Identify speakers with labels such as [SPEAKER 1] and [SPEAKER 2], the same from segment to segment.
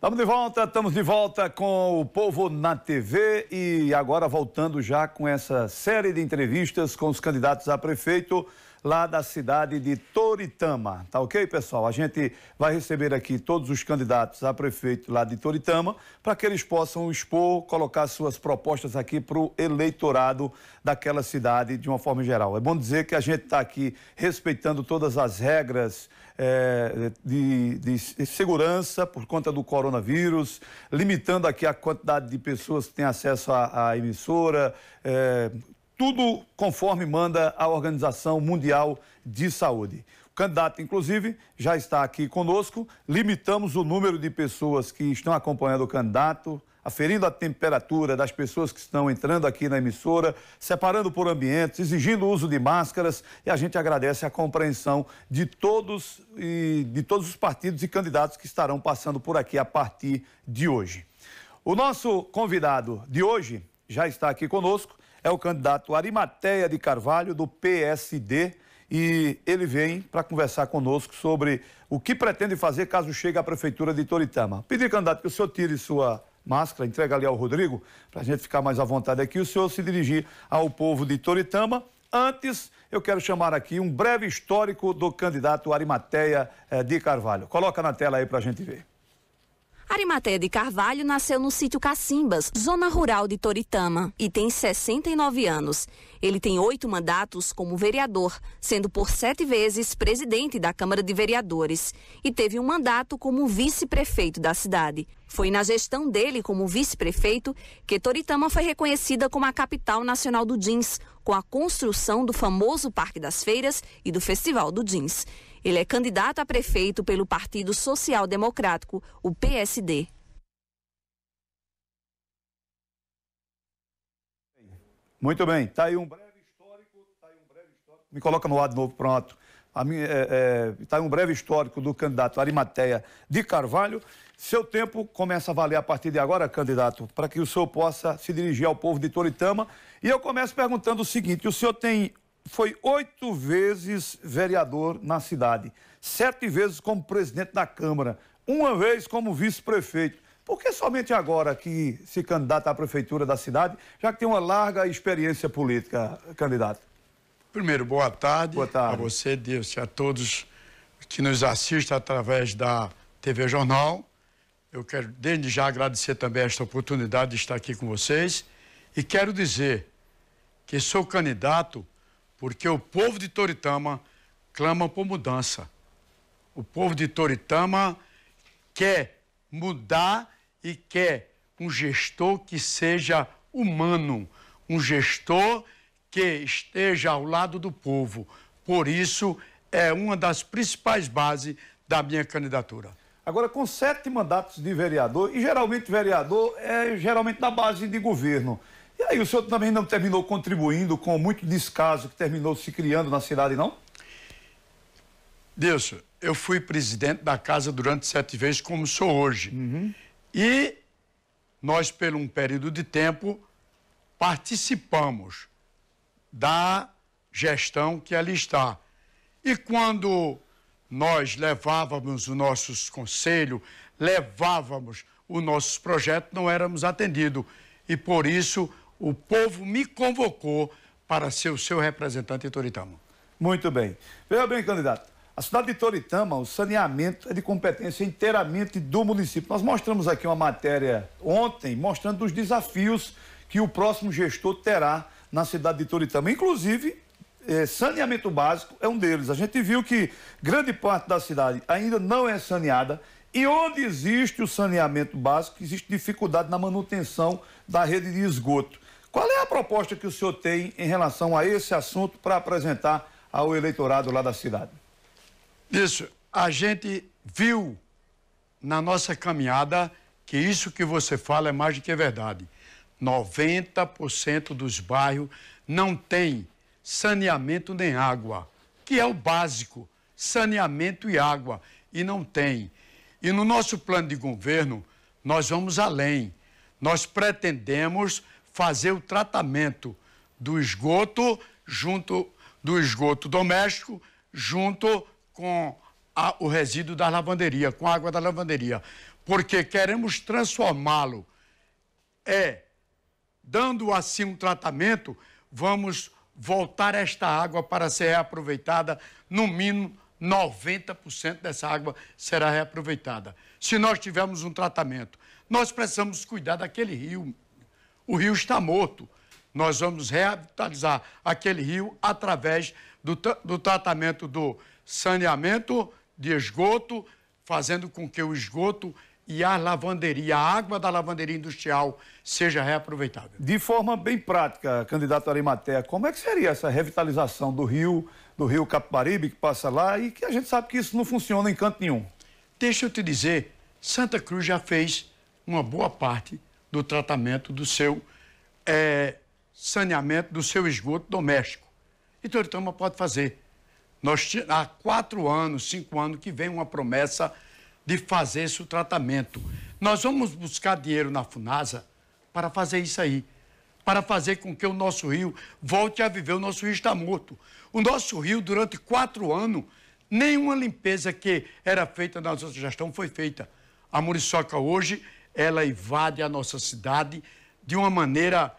[SPEAKER 1] Estamos de volta, estamos de volta com o Povo na TV e agora voltando já com essa série de entrevistas com os candidatos a prefeito lá da cidade de Toritama. Tá ok, pessoal? A gente vai receber aqui todos os candidatos a prefeito lá de Toritama para que eles possam expor, colocar suas propostas aqui para o eleitorado daquela cidade de uma forma geral. É bom dizer que a gente está aqui respeitando todas as regras é, de, de, segurança por conta do coronavírus, limitando aqui a quantidade de pessoas que têm acesso à, à emissora. É, tudo conforme manda a Organização Mundial de Saúde. O candidato, inclusive, já está aqui conosco. Limitamos o número de pessoas que estão acompanhando o candidato, aferindo a temperatura das pessoas que estão entrando aqui na emissora, separando por ambientes, exigindo o uso de máscaras e a gente agradece a compreensão de todos e de todos os partidos e candidatos que estarão passando por aqui a partir de hoje. O nosso convidado de hoje já está aqui conosco é o candidato Arimateia de Carvalho, do PSD, e ele vem para conversar conosco sobre o que pretende fazer caso chegue à Prefeitura de Toritama. Pedir, candidato, que o senhor tire sua máscara, entregue ali ao Rodrigo, para a gente ficar mais à vontade aqui, o senhor se dirigir ao povo de Toritama. Antes, eu quero chamar aqui um breve histórico do candidato Arimateia eh, de Carvalho. Coloca na tela aí para a gente ver. Arimateia de Carvalho nasceu no sítio Cacimbas, zona rural de Toritama, e tem 69 anos. Ele tem oito mandatos como vereador, sendo por sete vezes presidente da Câmara de Vereadores, e teve um mandato como vice-prefeito da cidade. Foi na gestão dele como vice-prefeito que Toritama foi reconhecida como a capital nacional do jeans, com a construção do famoso Parque das Feiras e do Festival do Jeans. Ele é candidato a prefeito pelo Partido Social Democrático, o PSD. Muito bem, está aí um breve histórico, tá aí um breve histórico. Me coloca no ar de novo, pronto. Está é, é, tá um breve histórico do candidato Arimateia de Carvalho. Seu tempo começa a valer a partir de agora, candidato, para que o senhor possa se dirigir ao povo de Toritama. E eu começo perguntando o seguinte: o senhor tem foi oito vezes vereador na cidade, sete vezes como presidente da Câmara, uma vez como vice-prefeito. Por que somente agora que se candidata à prefeitura da cidade, já que tem uma larga experiência política, candidato?
[SPEAKER 2] Primeiro, boa tarde, boa tarde. a você, Deus, e a todos que nos assistem através da TV Jornal. Eu quero desde já agradecer também esta oportunidade de estar aqui com vocês e quero dizer que sou candidato porque o povo de Toritama clama por mudança. O povo de Toritama quer mudar e quer um gestor que seja humano, um gestor que esteja ao lado do povo. Por isso, é uma das principais bases da minha candidatura. Agora, com sete mandatos de vereador, e geralmente vereador é geralmente da
[SPEAKER 1] base de governo. E aí, o senhor também não terminou contribuindo com muito descaso que terminou se
[SPEAKER 2] criando na cidade, não? Deus, eu fui presidente da casa durante sete vezes, como sou hoje. Uhum. E nós, por um período de tempo, participamos da gestão que ali está. E quando nós levávamos o nosso conselho, levávamos o nosso projeto, não éramos atendidos. E por isso o povo me convocou para ser o seu representante em Toritama. Muito bem. Veja bem, candidato. A cidade de Toritama, o saneamento é de
[SPEAKER 1] competência inteiramente do município. Nós mostramos aqui uma matéria ontem mostrando os desafios que o próximo gestor terá na cidade de Toritama. Inclusive, eh, saneamento básico é um deles. A gente viu que grande parte da cidade ainda não é saneada. E onde existe o saneamento básico, existe dificuldade na manutenção da rede de esgoto. Qual é a proposta que o senhor tem em relação a esse assunto para apresentar ao eleitorado lá da cidade?
[SPEAKER 2] Isso, a gente viu na nossa caminhada que isso que você fala é mais do que verdade. 90% dos bairros não tem saneamento nem água, que é o básico, saneamento e água, e não tem. E no nosso plano de governo, nós vamos além. Nós pretendemos fazer o tratamento do esgoto junto do esgoto doméstico junto com a, o resíduo da lavanderia, com a água da lavanderia, porque queremos transformá-lo. É dando assim um tratamento, vamos voltar esta água para ser reaproveitada, no mínimo 90% dessa água será reaproveitada. Se nós tivermos um tratamento, nós precisamos cuidar daquele rio o rio está morto. Nós vamos revitalizar aquele rio através do, do tratamento do saneamento de esgoto, fazendo com que o esgoto e a lavanderia, a água da lavanderia industrial seja reaproveitável. De forma bem prática, candidato Arimatea, como é que seria essa revitalização do rio, do rio Capibaribe que passa lá e que a gente sabe que isso não funciona em canto nenhum? Deixa eu te dizer, Santa Cruz já fez uma boa parte do tratamento do seu é, saneamento, do seu esgoto doméstico. Então, Toritama pode fazer. Nós, há quatro anos, cinco anos, que vem uma promessa de fazer esse tratamento. Nós vamos buscar dinheiro na FUNASA para fazer isso aí. Para fazer com que o nosso rio volte a viver. O nosso rio está morto. O nosso rio, durante quatro anos, nenhuma limpeza que era feita na nossa gestão foi feita. A Muriçoca hoje ela invade a nossa cidade de uma maneira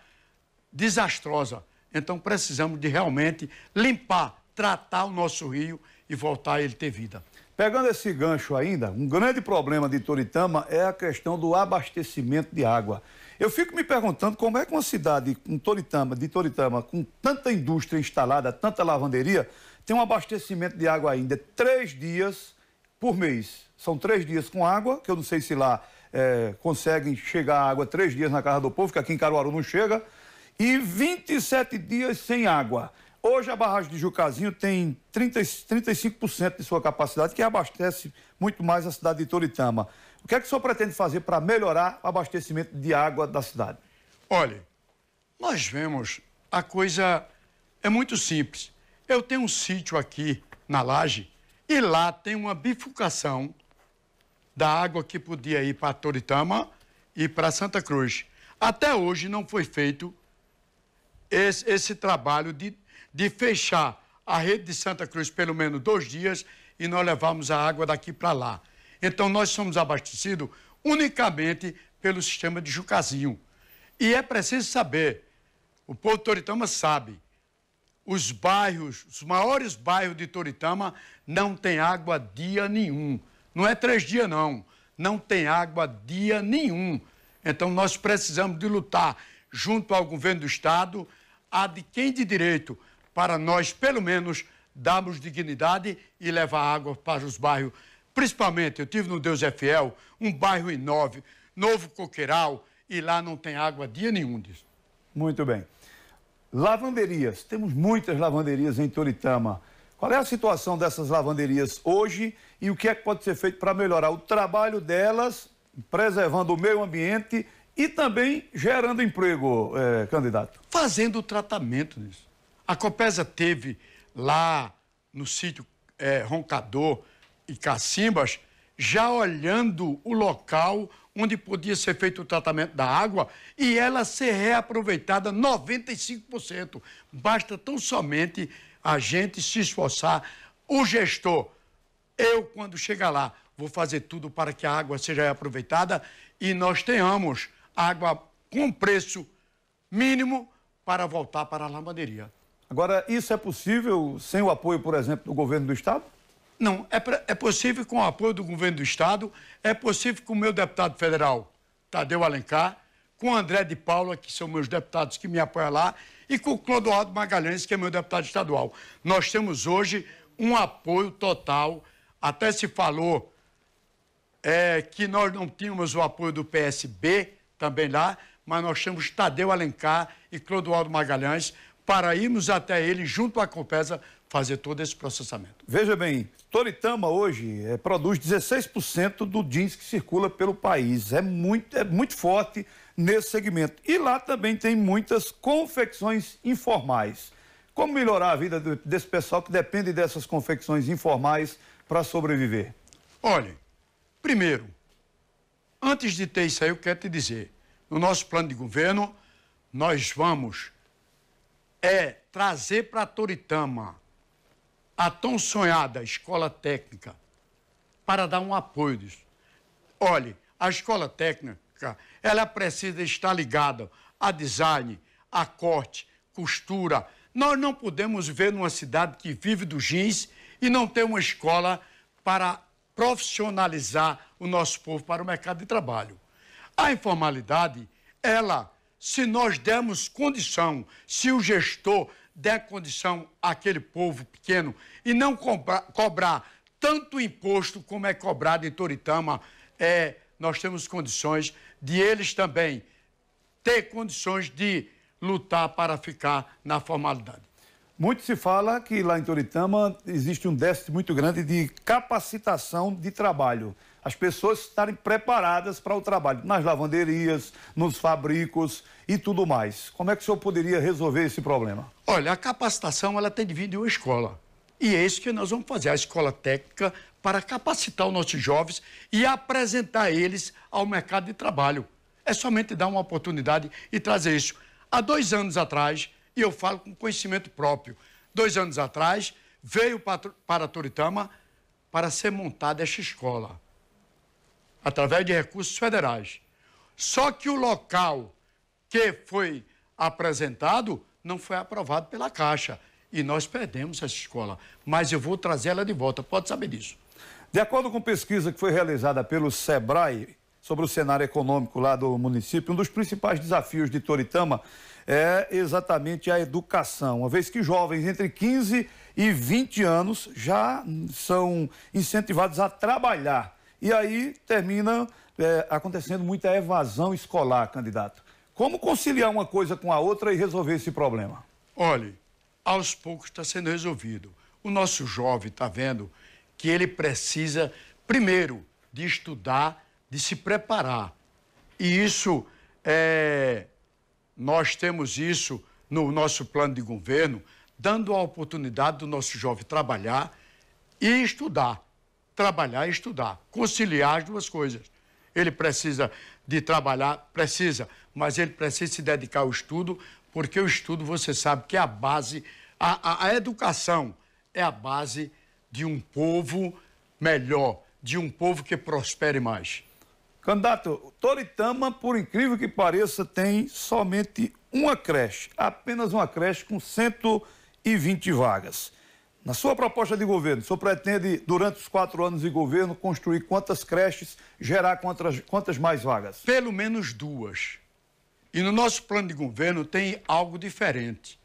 [SPEAKER 2] desastrosa. Então precisamos de realmente limpar, tratar o nosso rio e voltar a ele ter vida.
[SPEAKER 1] Pegando esse gancho ainda, um grande problema de Toritama é a questão do abastecimento de água. Eu fico me perguntando como é que uma cidade com Toritama, de Toritama, com tanta indústria instalada, tanta lavanderia, tem um abastecimento de água ainda três dias por mês. São três dias com água, que eu não sei se lá é, conseguem chegar a água três dias na casa do povo, que aqui em Caruaru não chega, e 27 dias sem água. Hoje a barragem de Jucazinho tem 30, 35% de sua capacidade, que abastece muito mais a cidade de Toritama. O que é que o senhor pretende fazer para melhorar o abastecimento de água da cidade?
[SPEAKER 2] Olha, nós vemos a coisa é muito simples. Eu tenho um sítio aqui na laje e lá tem uma bifurcação da água que podia ir para Toritama e para Santa Cruz. Até hoje não foi feito esse, esse trabalho de, de fechar a rede de Santa Cruz pelo menos dois dias e nós levamos a água daqui para lá. Então nós somos abastecidos unicamente pelo sistema de Jucazinho. E é preciso saber, o povo de Toritama sabe, os bairros, os maiores bairros de Toritama não tem água dia nenhum. Não é três dias, não. Não tem água dia nenhum. Então, nós precisamos de lutar junto ao governo do Estado, a de quem de direito, para nós, pelo menos, darmos dignidade e levar água para os bairros. Principalmente, eu tive no Deus é Fiel, um bairro em nove, Novo Coqueiral, e lá não tem água dia nenhum disso.
[SPEAKER 1] Muito bem. Lavanderias, temos muitas lavanderias em Toritama. Qual é a situação dessas lavanderias hoje e o que é que pode ser feito para melhorar o trabalho delas, preservando o meio ambiente e também gerando
[SPEAKER 2] emprego, é, candidato? Fazendo o tratamento disso. A Copesa teve lá no sítio é, Roncador e Cacimbas, já olhando o local onde podia ser feito o tratamento da água e ela ser reaproveitada 95%. Basta tão somente a gente se esforçar, o gestor, eu quando chegar lá, vou fazer tudo para que a água seja aproveitada e nós tenhamos água com preço mínimo para voltar para a lavanderia. Agora, isso é possível sem o apoio, por exemplo, do governo do Estado? Não, é, é possível com o apoio do governo do Estado, é possível com o meu deputado federal, Tadeu Alencar, com o André de Paula, que são meus deputados que me apoiam lá, e com o Clodoaldo Magalhães, que é meu deputado estadual. Nós temos hoje um apoio total. Até se falou é, que nós não tínhamos o apoio do PSB também lá, mas nós temos Tadeu Alencar e Clodoaldo Magalhães para irmos até ele, junto à Compesa, fazer todo esse processamento. Veja bem, Toritama hoje é, produz 16%
[SPEAKER 1] do jeans que circula pelo país. É muito, é muito forte nesse segmento. E lá também tem muitas confecções informais. Como melhorar a vida desse pessoal que depende dessas confecções informais para sobreviver?
[SPEAKER 2] Olhe, primeiro, antes de ter isso aí, eu quero te dizer: no nosso plano de governo, nós vamos é trazer para Toritama a tão sonhada escola técnica para dar um apoio disso. Olhe, a escola técnica ela precisa estar ligada a design, a corte, costura. Nós não podemos ver numa cidade que vive do jeans e não ter uma escola para profissionalizar o nosso povo para o mercado de trabalho. A informalidade, ela, se nós dermos condição, se o gestor der condição àquele povo pequeno e não cobrar, cobrar tanto imposto como é cobrado em Toritama, é, nós temos condições de eles também ter condições de lutar para ficar na formalidade.
[SPEAKER 1] Muito se fala que lá em Toritama existe um déficit muito grande de capacitação de trabalho. As pessoas estarem preparadas para o trabalho, nas lavanderias, nos fabricos
[SPEAKER 2] e tudo mais. Como é que o senhor poderia resolver esse problema? Olha, a capacitação ela tem de vir de uma escola. E é isso que nós vamos fazer. A escola técnica para capacitar os nossos jovens e apresentar eles ao mercado de trabalho. É somente dar uma oportunidade e trazer isso. Há dois anos atrás, e eu falo com conhecimento próprio, dois anos atrás, veio para Toritama para ser montada esta escola, através de recursos federais. Só que o local que foi apresentado não foi aprovado pela Caixa e nós perdemos essa escola. Mas eu vou trazê-la de volta, pode saber disso. De acordo com pesquisa que foi realizada
[SPEAKER 1] pelo SEBRAE sobre o cenário econômico lá do município, um dos principais desafios de Toritama é exatamente a educação, uma vez que jovens entre 15 e 20 anos já são incentivados a trabalhar. E aí termina é, acontecendo muita evasão escolar, candidato. Como
[SPEAKER 2] conciliar uma coisa com a outra e resolver esse problema? Olhe, aos poucos está sendo resolvido. O nosso jovem está vendo que ele precisa, primeiro, de estudar, de se preparar. E isso é. Nós temos isso no nosso plano de governo, dando a oportunidade do nosso jovem trabalhar e estudar. Trabalhar e estudar, conciliar as duas coisas. Ele precisa de trabalhar, precisa, mas ele precisa se dedicar ao estudo, porque o estudo, você sabe que é a base, a, a, a educação é a base de um povo melhor, de um povo que prospere mais? Candidato, Toritama, por incrível que pareça, tem
[SPEAKER 1] somente uma creche, apenas uma creche com 120 vagas. Na sua proposta de governo, o senhor pretende, durante os quatro anos de governo, construir quantas
[SPEAKER 2] creches, gerar quantas, quantas mais vagas? Pelo menos duas. E no nosso plano de governo tem algo diferente.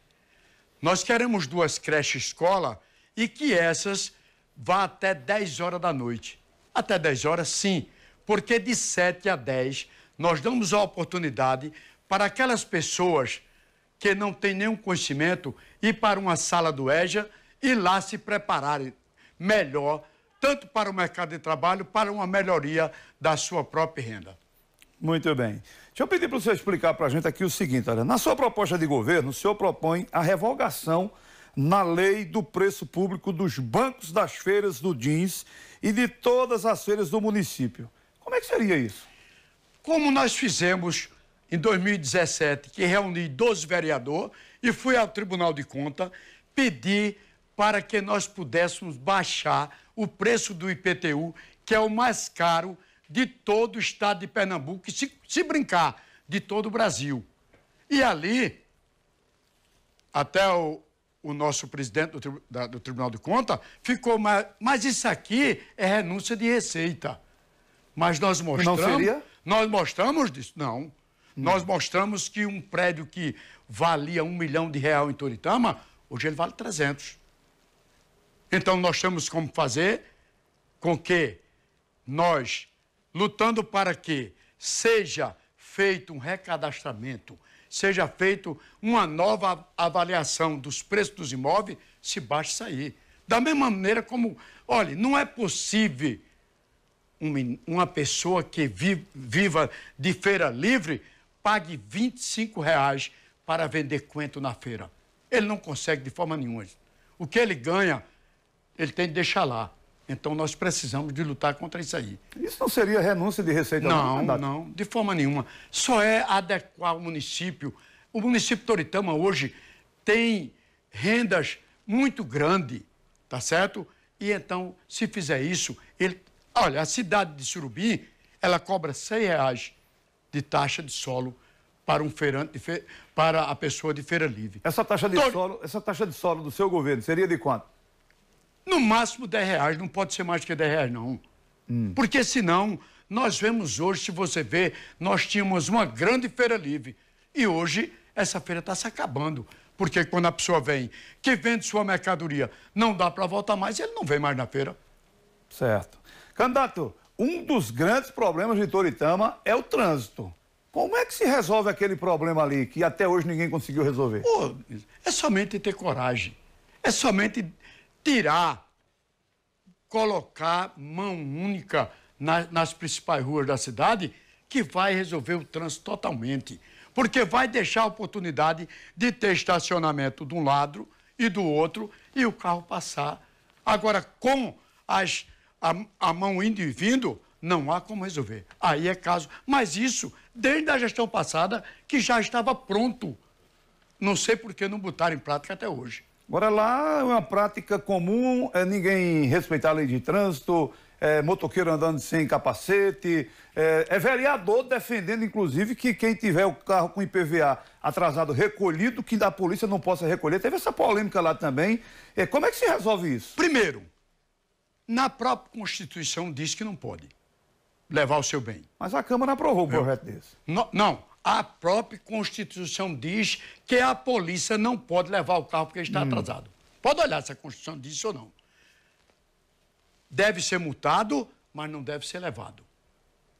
[SPEAKER 2] Nós queremos duas creches escola e que essas vá até 10 horas da noite. Até 10 horas, sim, porque de 7 a 10 nós damos a oportunidade para aquelas pessoas que não têm nenhum conhecimento ir para uma sala do EJA e lá se prepararem melhor, tanto para o mercado de trabalho, para uma melhoria da sua própria renda. Muito bem. Deixa eu pedir para você explicar para a gente aqui o
[SPEAKER 1] seguinte, olha, na sua proposta de governo, o senhor propõe a revogação na lei do preço público dos bancos das feiras do jeans e de todas as feiras do município.
[SPEAKER 2] Como é que seria isso? Como nós fizemos em 2017, que reuni 12 vereadores e fui ao Tribunal de Conta pedir para que nós pudéssemos baixar o preço do IPTU, que é o mais caro de todo o estado de Pernambuco, e se, se brincar, de todo o Brasil. E ali, até o, o nosso presidente do, da, do Tribunal de Contas ficou mais. Mas isso aqui é renúncia de receita. Mas nós mostramos. Não seria? Nós mostramos disso. Não. Hum. Nós mostramos que um prédio que valia um milhão de real em Toritama, hoje ele vale 300. Então nós temos como fazer com que nós, lutando para que seja feito um recadastramento, seja feito uma nova avaliação dos preços dos imóveis, se baixe aí. Da mesma maneira como, olha, não é possível uma pessoa que viva de feira livre pague 25 reais para vender quento na feira. Ele não consegue de forma nenhuma. O que ele ganha, ele tem que deixar lá. Então nós precisamos de lutar contra isso aí. Isso não seria renúncia de receita? Não, não, de forma nenhuma. Só é adequar o município. O município de Toritama hoje tem rendas muito grandes, tá certo? E então, se fizer isso, ele... olha, a cidade de Surubi, ela cobra R$ reais de taxa de solo para um feirante, fe... para a pessoa de feira livre. Essa taxa de Tor...
[SPEAKER 1] solo, essa taxa de solo do seu governo seria de quanto?
[SPEAKER 2] No máximo 10 reais, não pode ser mais que 10 reais, não. Hum. Porque senão, nós vemos hoje, se você vê, nós tínhamos uma grande feira livre. E hoje, essa feira está se acabando. Porque quando a pessoa vem, que vende sua mercadoria, não dá para voltar mais, ele não vem mais na feira. Certo. Candidato, um
[SPEAKER 1] dos grandes problemas de Toritama é o trânsito. Como é que se resolve aquele problema ali
[SPEAKER 2] que até hoje ninguém conseguiu resolver? é somente ter coragem. É somente tirar, colocar mão única na, nas principais ruas da cidade, que vai resolver o trânsito totalmente. Porque vai deixar a oportunidade de ter estacionamento de um lado e do outro e o carro passar. Agora, com as, a, a mão indo e vindo, não há como resolver. Aí é caso. Mas isso, desde a gestão passada, que já estava pronto. Não sei por que não botaram em prática até hoje.
[SPEAKER 1] Agora lá é uma prática comum, é ninguém respeitar a lei de trânsito, é motoqueiro andando sem capacete, é, é, vereador defendendo, inclusive, que quem tiver o carro com IPVA atrasado recolhido, que da polícia não possa recolher. Teve essa polêmica lá também. É, como é que
[SPEAKER 2] se resolve isso? Primeiro, na própria Constituição diz que não pode levar o seu bem. Mas a Câmara aprovou o projeto desse. não, não. A própria Constituição diz que a polícia não pode levar o carro porque está hum. atrasado. Pode olhar se a Constituição diz isso ou não. Deve ser multado, mas não deve ser levado.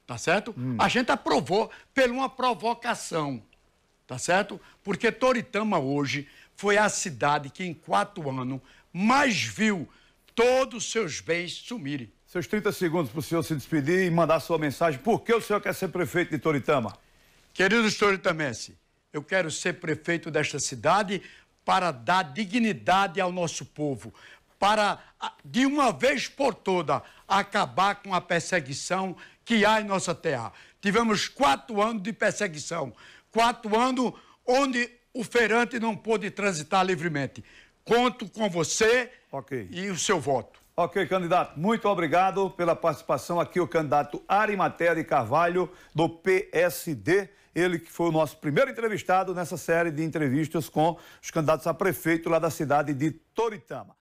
[SPEAKER 2] Tá certo? Hum. A gente aprovou por uma provocação. Tá certo? Porque Toritama hoje foi a cidade que, em quatro anos, mais viu todos os seus bens sumirem. Seus 30 segundos para o senhor se despedir e mandar sua mensagem. Por que o senhor quer ser prefeito de Toritama? Querido Soritamesse, eu quero ser prefeito desta cidade para dar dignidade ao nosso povo, para, de uma vez por toda, acabar com a perseguição que há em nossa terra. Tivemos quatro anos de perseguição, quatro anos onde o feirante não pôde transitar livremente. Conto com você
[SPEAKER 1] okay. e o seu voto. Ok, candidato, muito obrigado pela participação aqui, o candidato Arimatéria Carvalho, do PSD ele que foi o nosso primeiro entrevistado nessa série de entrevistas com os candidatos a prefeito lá da cidade de Toritama.